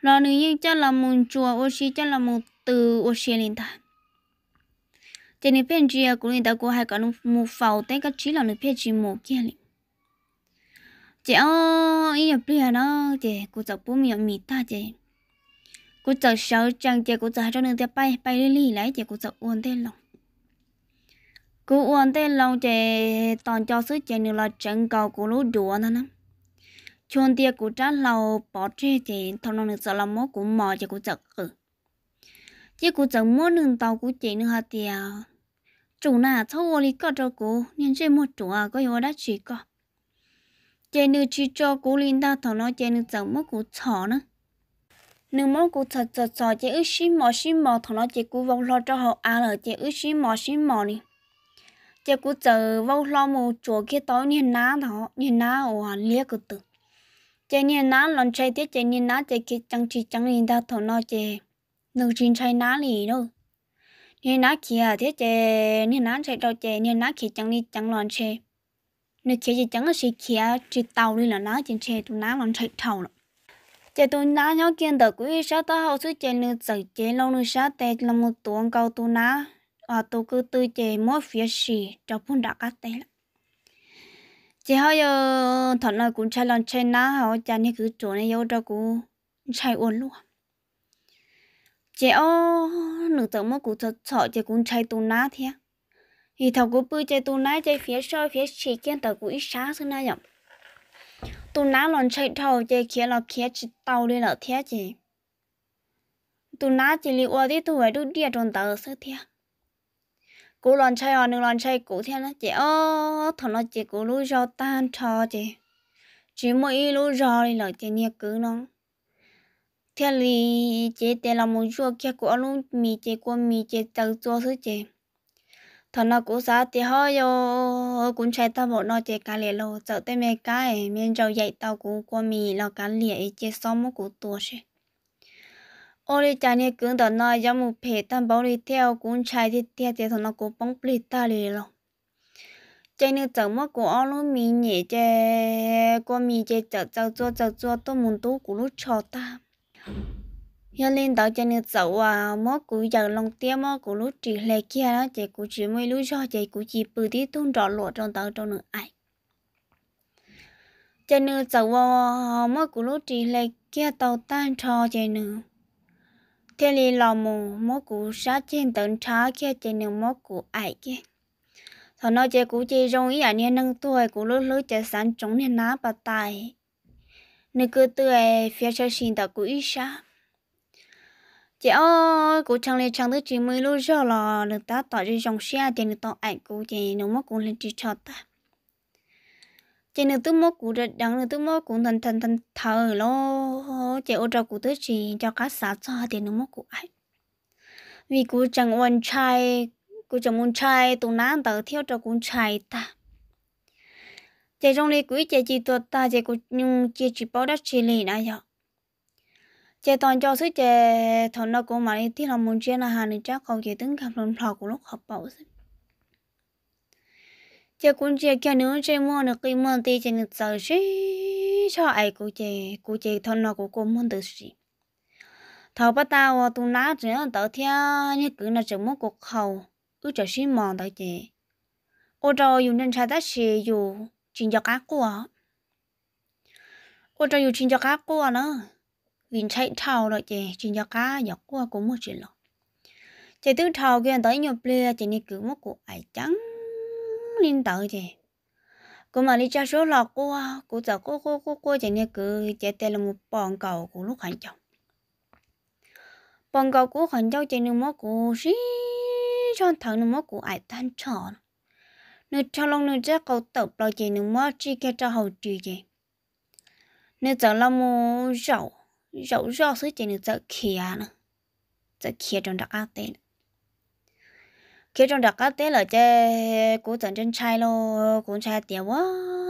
lần nếu như cho là một chùa ô xí chắc là một từ ô xí lên ta cho nên bên kia của người ta của hai cả nó một phẩu tới cái chỉ là nó bên chỉ một kia liền chị ơi ý là bây nó chị cô cháu bố mẹ mì ta chị cô cháu sáu chẳng chị cô cháu cho nên ta bay bay đi lì lại chị cô cháu uốn thế lòng cô uốn thế lòng chị toàn cho sức chị nữa là chẳng cầu của lũ đùa nó nè chôn tia của trả lầu bỏ tre chị thằng nó được sợ là mốt của mò cho của chật cử chị của chật mốt nương tàu của chị nữa hả tia chủ nà thâu lý có cho cô nên chơi một chủ à có yếu đã chỉ có chị nữ chỉ cho cô linh ta thằng nó chị nữ chật mốt của chó nữa nếu mốt của chật chật chật chị ước xin mò xin mò thằng nó chị của vòng lo cho họ à là chị ước xin mò xin mò đi chị của chật vòng lo một chỗ kia tối nhìn ná thằng nhìn ná ồ liếc cái tự chế nhiên ná lần chạy tiết chế nhiên ná chế kia chẳng chỉ chẳng nhìn ta thổ nó chế nụ chín chạy ná lì đâu nhiên ná kia thế chế nhiên ná chạy đâu chế nhiên ná kia chẳng đi chẳng lần chơi nụ kia chỉ chẳng là chỉ kia chỉ tàu đi là ná chỉ chơi tụ ná lần chạy thầu rồi chế tụ ná nhau kiên đỡ quý sao ta hậu suy chế nụ giải chế lâu nụ sao tệ là một tuần cầu tụ ná và tụ cứ tư chế mỗi phía xì cho phun đã cắt tệ lắm chỉ họ giờ thằng nào cũng chạy lon chạy ná họ chạy như cứ chỗ này yêu đâu cũng chạy uốn luôn chị ô nửa tưởng mới cũng thật sợ chị cũng chạy tu ná thế thì thằng cũng bơi chạy tu ná chạy phía sau phía chỉ kia tao cũng ít sáng xưa nay nhở tu ná lon chạy thầu chạy kia là kia chỉ tàu đi là thế chị tu ná chỉ liệu đi tu phải đu địa tròn tờ xưa thế cú lon chay hòn lon chay cú thế nó chị ô thằng nó chị cú lú rau tan cho chị chỉ mỗi lú rau thì là chị nhẹ cứ nó thế thì chị để làm một chỗ kia của lú mì chị của mì chị tự 做 thứ chị thằng nó cú xã thì hơi yo cũng chay tao bộ nó chị cá lẻ lô sợ tên mấy cái miền rau dạy tao cú qua mì là cá lẻ chị xong một cú tua chị Oli chani cũng đó nói giống một phe tan bảo đi theo cũng chạy thì theo thì thằng nó cũng bóng bị ta rồi chạy nữa chẳng mất của ông lúc mình chè qua mình chè chở chở chua chở tôi muốn tú của lúc cho ta hiện lên đó chạy nữa chở à giờ lòng tiếc mất của lúc chỉ lệ kia đó chạy chỉ mới lúc cho chạy của chỉ bự tí tung trọ lộ trong tàu trong nữa ai chạy nữa chở à mất của chỉ lệ kia tàu tan cho chạy nữa thế li lò mù mốt cũ sát trên tận trá kia trên đường mốt cũ ải kia thọ nó chơi cũ chơi rong ý ảnh à, nâng tuổi cũ lướt lướt chơi sáng trống nên ná bà tài nơi cứ tuổi phía sau xin tao cũ ý sát chị ơi cô chẳng lẽ chẳng tới chị mới lúc giờ là được ta tỏ cho dòng xe thì được tỏ ảnh cô chị nó mất cũng lên chị cho ta chị nữ tôi mua cụ rồi đằng nữ tôi mua cụ thần thần thần thờ lo chị ô trợ cụ tới chỉ cho cá xả cho tiền nữ mua cụ ấy vì cụ chẳng quan trai cụ chẳng muốn trai tụ nán tờ theo cho cụ trai ta chị trong lý quý chị chỉ tuột ta chị cụ nhưng chị chỉ bảo đất chị lì nãy giờ chị toàn cho sức chị thằng nó cũng mà đi thì là muốn chơi là hà nữ chắc cầu chị tính gặp lần thọ của lúc học bảo sức chị cũng chị kia nữa chị mua nó cái món thì chị nó sợ chứ cho ai cũng chị cũng chị thằng nó cũng cũng muốn được gì thầu bắt tao ờ, tụi nó chỉ ăn tao theo như cứ nó chỉ muốn cuộc hậu, ư chỉ xin mòn tao chị ô tô dùng nên sai đất gì dù chuyện cho cá của ô tô dùng chuyện cho cá của nữa vì chạy thầu rồi chị chuyện cho cá nhỏ của cũng muốn chuyện rồi. chị tứ thầu kia tới nhiều bia, chị nên cứ muốn cuộc ai trắng nên đợi chứ cô mà đi cha số lọ cô cô giờ cô cô cô cô chỉ nghe cứ chỉ tên là một bọn cầu của lúc hành chồng bọn cầu của hành chồng chỉ nước mắt của xí trong thằng nước mắt của ai tan tròn nước cho lòng nước ra cầu tập lo chỉ nước mắt chỉ cái cho hậu trì chứ nước giờ là một rậu rậu rau sữa chỉ nước giờ kia nữa giờ kia trong đặc ác tên khi trong đặc tế là chơi cố tận chân trai lo cũng trai tiền quá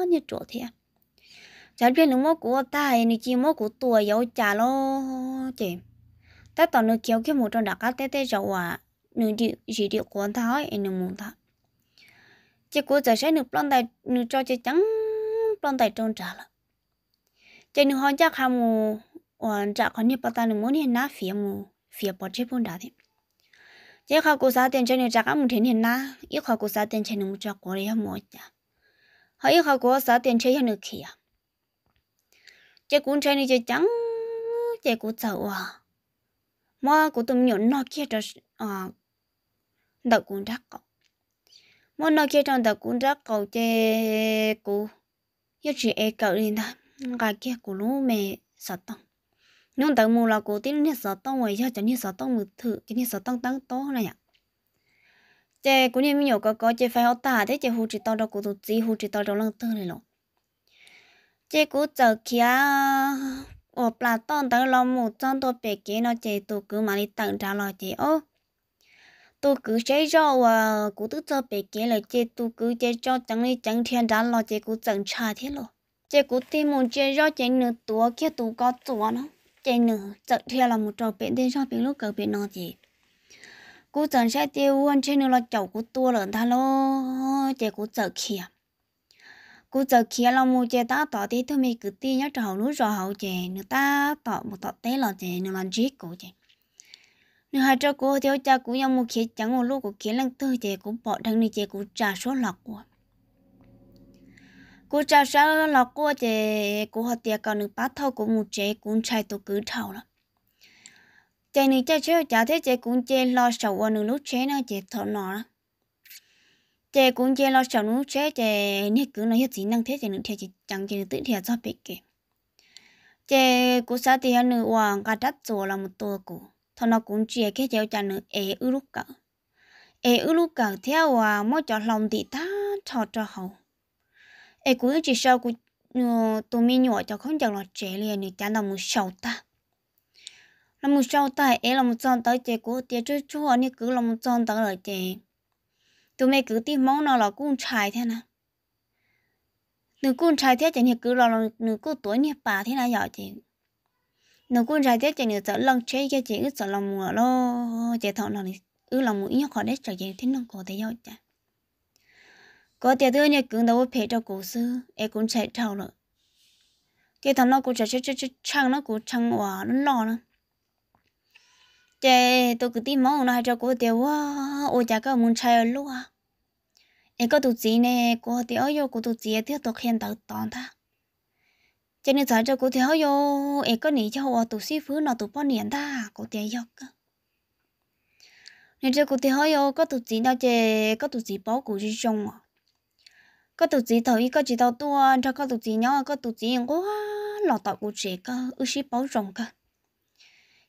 như chỗ thì, chả biết nó mua của ta hay nó chỉ mua của tuổi giàu trả lo chị ta tạo nó kiểu cái một trong đặc tế tế giàu à nó đi gì đi quán ta ấy nó muốn ta chỉ cố giờ sẽ nó plan tài nó cho chơi trắng plan tài trong trả là chơi nó hoàn chắc ham mù hoàn trả còn như bắt ta nó muốn hiện ná phía mù phía bỏ chế bún đá thế chế khó cụ sao tiền cho nên chắc không thể nên na ít khó cụ sao tiền chắc có lý không một chả họ ít khó cụ sao tiền chơi hơn được kia chế cũng chơi nên chơi trắng chế cũng giàu mà cũng tụm nhộn nó kia đó à đợt cũng chắc mà nó kia trong đợt cũng chắc cậu chế cũng yêu chỉ ai cậu ta gà kia cũng lú mẹ sợ nhưng tao mua là cố tin nhất sợ tông người cho chẳng nhất sợ tông người thử cái nhất sợ tông tăng to này ạ chè cũng như nhiều có có chè phải học ta thế chè hú chỉ tao đâu cố được gì hú chỉ tao đâu lăng tư này lộ chè cố chờ kia ở bà tông tao lo một trong tôi bể kế nó chè tụ cứ mà đi tặng trả lại chè ô tôi cứ chế cho và cố tức cho bể kế là chè tôi cứ chế cho chẳng đi chẳng thiên trả lại chè cố chẳng trả thế lộ chè cố tìm một chè cho chè nửa tuổi kia tụ có tuổi nó chạy nữa chạy theo là một trò biển tên cho biển lúc cờ biển nó gì cú chẳng sẽ tiêu quân trên nữa là chậu của tua lớn tha lô chạy cú chở kia cú chở kia là một chạy ta tỏ thế thôi mình cứ tin nhớ trò núi rồi hậu chạy nữa ta tỏ một tỏ té là chạy nữa là giết cú chạy nữa hai trò cú theo cha cú nhau một khi chẳng một lúc cú kia lần tư chạy cú bỏ thằng này chạy cú trả số lọc của cô cha sa lọ cua thì cú học tiệt còn được bắt thâu của một chế cũng chạy tổ cứ thầu lắm chạy nữa chạy chơi chả thế chạy cũng chơi lo sầu qua nữ lúc chế nó chạy thọ nọ đó chạy cũng chơi lo sầu lúc chế chạy nếu cứ nói hết gì năng thế chạy nữ thì chạy chẳng chạy nữ tự theo cho biết kì chạy cú sao thì anh nữ hoàng cả đất rồi là một tổ cú thọ nó cũng chơi cái chạy chả nữ ế ư lúc cả ế ư lúc cả theo à mỗi chọn lòng thì ta thọ cho hậu ai cũng chỉ sau cũng tụi mình nhỏ cho không chẳng là trẻ liền thì chẳng là một sầu ta là một sầu ta ai là một con tới trẻ của trẻ chú chú anh cứ là một con tới là trẻ tụi mình cứ tìm món nào là cũng chạy thế nè nữ cũng trai thế chẳng cứ là nữ cô tuổi như bà thế nào nhỏ chị nữ cũng trai thế chẳng nữ sợ lòng chơi cái chị cứ sợ lòng mùa lo trẻ thọ nào thì ư lòng mũi nhóc khỏi đấy trở về thế nó có thể vậy chứ có tiền thứ này cứng đầu phải cho cổ sư em cũng chạy thầu rồi cái thằng nó cũng chạy chạy chạy chăng nó cũng chăng quả nó lo nữa cái tôi cứ tin máu nó hay cho cổ tiền quá ôi chả có muốn chạy luôn à em có tụt gì nè cổ tiền ơi yo cổ tụt gì thì tôi khen tao toàn ta cho nên sao cho cổ tiền ơi yo em có nghĩ cho họ tụt xí phứ nó tụt bao niệm ta cổ tiền yo nên cho cổ tiền ơi yo có tụt gì đâu cái có tụt gì bao cổ gì trong à có tụt gì thôi có chỉ tao tua cho có tụt gì nhau có tụt gì quá lọ tọt của chị có ưu sĩ bảo trọng, cơ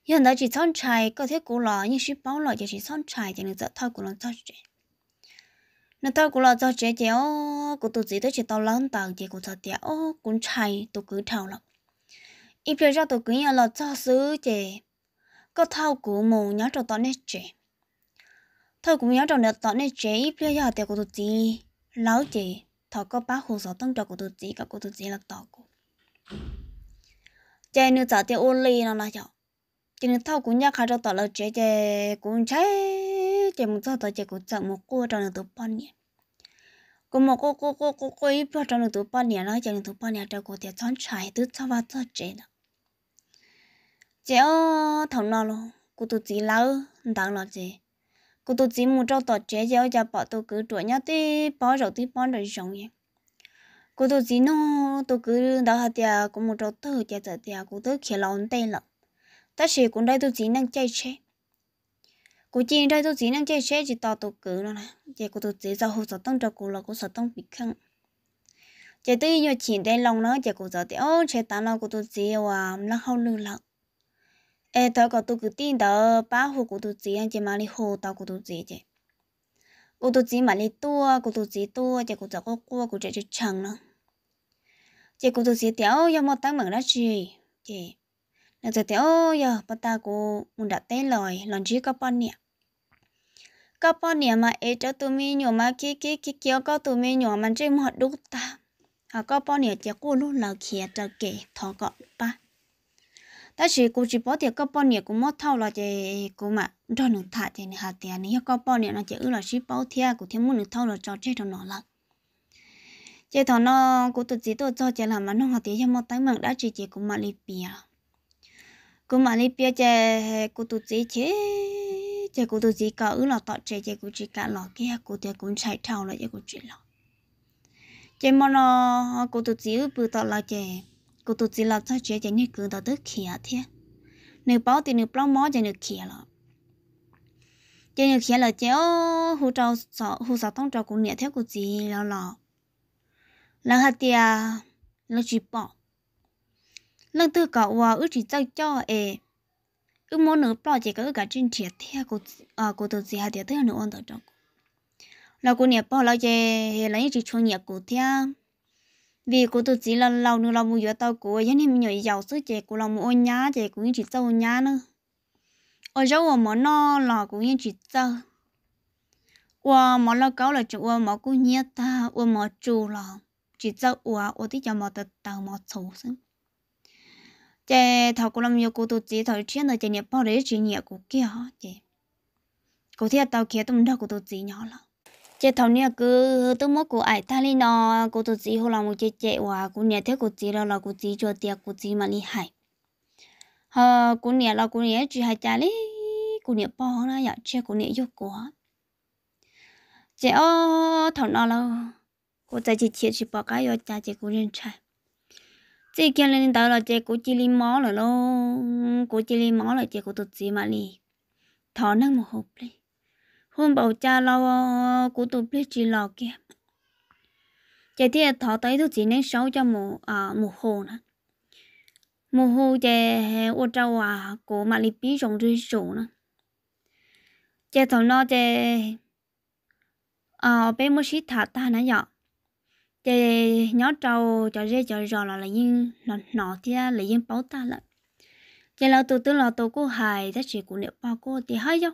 hiện đó chỉ son chài có thể của lọ nhưng sĩ bảo lọ chỉ chỉ son chài thì nó giật thôi của nó cho chị nó tao của lọ cho chị chị ô của tụt gì đó chỉ tao lớn tàu chỉ của cho chị ô cũng chài tụt cứ thảo lọ ít bây giờ tụt cứ nhà lọ cho xứ chị có thao của mù nhớ cho tao nét chị thao của nhớ cho nét tao nét chị ít bây giờ thì của tụt gì lão chị thọ có bá hồ sọ tăng trò của tụi chị cả của tụi chỉ là tọ của chơi nữa trả tiền ôn ly nó là chọ chơi nữa thao cũng nhắc hai cho tọ là chơi chơi cũng chơi chơi một giờ tọ chơi cũng chẳng một cô trong được bao nhiêu cô một cô cô cô cô cô ít bao trong được bao nhiêu nó chơi được bao nhiêu cho cô tiền chọn trái từ sau vào cho chơi đó chơi ô thằng nó luôn cô tụi chị lâu đang là gì cô tôi chỉ muốn cho tỏ chế giáo cho bỏ tôi cứ chuẩn nhất đi bỏ rồi đi bỏ rồi giống vậy cô tôi chỉ nó tôi cứ đó hạt tià cũng muốn cho tôi chơi chơi tià cô tôi khi lòng tay lắm tất nhiên cũng đây tôi chỉ năng chơi chơi cô chỉ đây tôi chỉ năng chơi chơi chỉ tỏ tôi cứ nó này chỉ cô tôi chỉ giao hồ sở tông cho cô là cô sở tông bị khăng chỉ tôi nhiều chuyện đây lòng nó chỉ cô giờ thì ô chơi tán lòng cô tôi chỉ và nó không lưu lặng 哎，到个都个顶到把火骨头子，俺就买哩火到骨头子去。骨头子买哩多，骨头子多，结果这个锅骨这就长了。结果都是掉要么当门了去，这那这掉要不打过，我打带来，让去个半年。có bao nhiêu mà ấy cho tụi mình nhiều mà kia kia kia kia có tụi mình nhiều mà trên một đúc ta họ có bao nhiêu chỉ cũng luôn nào kia cho kể thọ gọi ba ta chỉ cũng chỉ bỏ tiền có bao nhiêu cũng mất thâu là chỉ cũng mà cho nó thả thì nó hạt tiền nếu có bao nhiêu là chỉ ư là chỉ bao thia cũng thêm muốn được thâu là cho chết cho nó là chỉ thằng nó cũng tự chỉ tự cho chỉ làm mà nó hạt tiền cho mất tay mà đã chỉ chỉ cũng mà đi bia cũng mà đi bia chỉ cũng tự chỉ chế chỉ cũng tự chỉ cả ư là tọt chỉ chỉ cũng chỉ cả lọ kia cũng tiền cũng chạy thâu là chỉ cũng chỉ lọ chỉ mà nó cũng tự chỉ ư bự tọt là chỉ cô tụt chỉ là cho chế chế như cứ đó tới kia thế nếu bảo thì nếu bảo mỏ thì nếu kia là chế nếu kia là chế ô hú trâu sợ hú sợ tông trâu cũng nhẹ theo cô chỉ là là là hạt tia à, là chỉ bỏ lần thứ cậu và ước chỉ cho cho e ước muốn nữa bảo chỉ có ước cả trên thiệt theo cô à cô tụt chỉ hạt tia theo nữa ôn tới trâu là cô nhẹ bỏ là chế là những chỉ chuông nhẹ cô theo vì cô tôi chỉ là lâu nữa là mua giỏ tao của ấy nên mình nhảy giàu sức trẻ của lòng mua nhá trẻ cũng như chỉ sâu nhá nữa ở chỗ của món nó là cũng như chỉ sâu qua món lâu cáo là chỗ qua món cũng nhớ ta qua món chủ là chỉ sâu qua ở tí cho món tật tao món xấu xí chè thảo cô lòng nhiều cô tôi chỉ thảo chuyện là chè nhập bao đấy chuyện nhẹ của kia chè cô thấy tao kia tao mình đâu cô tôi chỉ nhỏ lắm chế thầu nha cứ tôi mốt của ai ta li nó cô tôi chỉ hồ làm một chế chế và cô nhà thế cô chỉ là là cô chỉ cho tiệc cô chỉ mà li hại ha cô nhà là cô nhà chỉ hai cha li cô nhà bỏ nó giờ chế cô nhà yêu quá, chế ô thầu nó là cô ta chỉ chỉ chỉ bỏ cái yêu cha chế cô nhận trai chế kia lên đó là chế cô chỉ li mó rồi lo cô chỉ li mó là chế cô tôi chỉ mà li thọ năng một hộp đi hôm bảo cha lo của tôi biết chỉ lo kia chạy thì thọ tới tôi chỉ nên sáu cho một à một hồ nữa một hồ chạy ô trâu à của mà lip bí rồng rơi sổ nữa chạy thọ nó chạy à bé một xí thả ta nãy giờ, chạy nhỏ trâu chạy rơi chạy rò là lại yên nó nó thì là yên bảo ta lại chạy lâu tôi tôi là tôi cô hài tất chỉ của niệm bao cô thì hay không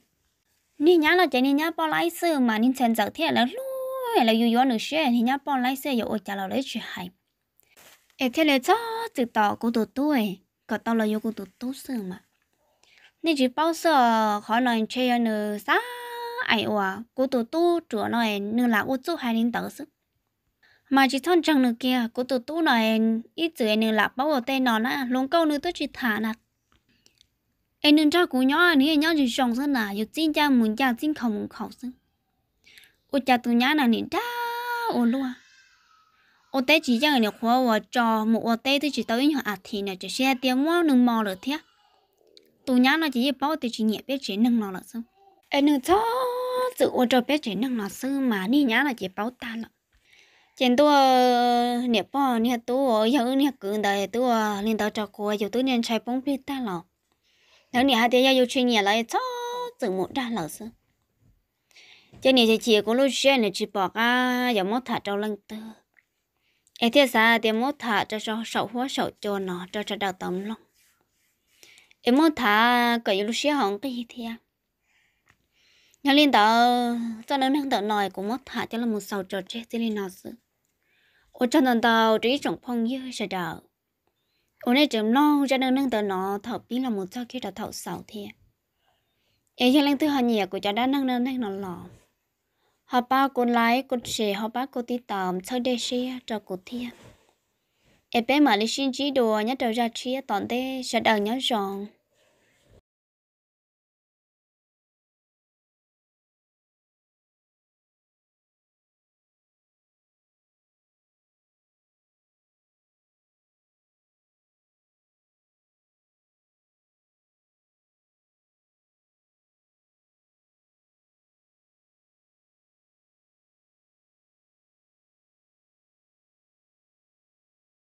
你伢了这你伢包来事嘛，你趁早天了路，了又要你学，你伢包来事又我家了来去海。哎，天了早知道古多多哎，搞到了有古多多事嘛。你只包说可能吃要你啥哎哇，古多多主那你来我做还领导事。mà chỉ thon trăng nữa kia, cô tụt tú này ít tuổi nữa là bảo ở tay nó na, lông câu nữa tôi chỉ thả nạt em đừng cho cô nhỏ à, nếu nhỏ chỉ sống thế nào giờ chính cha muốn cha chính không muốn khẩu sinh ô cha tụi nhỏ là nên đa ô luôn ô té chỉ cho người khóa ô cho một ô té thì chỉ tới nhỏ à thì là chỉ xe tiền mua nâng mò được thế tụi nhỏ nó chỉ bao thì chỉ nhẹ biết chỉ nâng nó là xong em đừng cho sự ô cho biết chỉ nâng nó sư mà đi nhá là chỉ bao ta lận trên tôi nẹp bò nẹp tôi giờ nẹp cứng đời tôi lên tàu cho cô giờ tôi nên chạy bóng biết ta lọ nếu nè hai tiếng yêu chuyện nhẹ lại cho từ một ra lỡ sư, cho nè chị chị cũng lúc chuyện nè chị bỏ ra giờ mốt thả trâu lăng tư ê thấy sao thì mốt thả cho cho sầu hóa sầu cho nó cho cho đào tầm lòng em mốt thả cái lúc chuyện hỏng cái gì thế à nhà liên tờ cho nên hàng tờ nòi cũng mốt thả cho là một sầu cho chết thì nên nó sư, ô cho nên tàu chỉ trồng phong như sẽ đào ổn này chấm lo ra đơn nâng tờ nó thở bí là một cho khi đã thở sầu thì ấy cho lên tư họ nhẹ của cho đã nâng nâng nâng nó lò họ ba cô lái cô xe họ ba cô tí tạm chơi đây xe cho cô thiên em bé mà lấy xin chỉ đồ nhớ trở ra chia toàn thế sẽ đợi nhớ rộng